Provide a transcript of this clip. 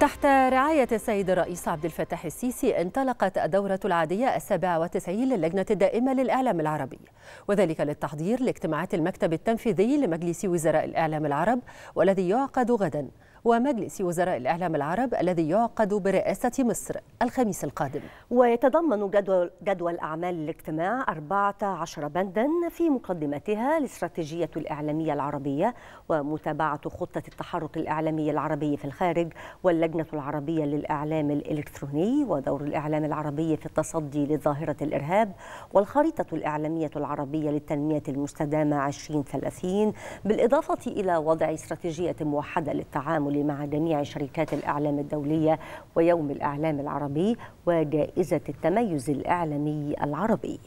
تحت رعاية السيد الرئيس عبد الفتاح السيسي انطلقت الدورة العادية السابعة والتسعين للجنة الدائمة للإعلام العربي وذلك للتحضير لاجتماعات المكتب التنفيذي لمجلس وزراء الإعلام العرب والذي يعقد غدا ومجلس وزراء الإعلام العرب الذي يعقد برئاسة مصر الخميس القادم ويتضمن جدول, جدول أعمال الاجتماع 14 بندا في مقدمتها الاستراتيجية الإعلامية العربية ومتابعة خطة التحرك الإعلامي العربي في الخارج واللجنة العربية للإعلام الإلكتروني ودور الإعلام العربي في التصدي لظاهرة الإرهاب والخريطة الإعلامية العربية للتنمية المستدامة 2030 بالإضافة إلى وضع استراتيجية موحدة للتعامل الدولي مع جميع شركات الإعلام الدولية ويوم الإعلام العربي وجائزة التميز الإعلامي العربي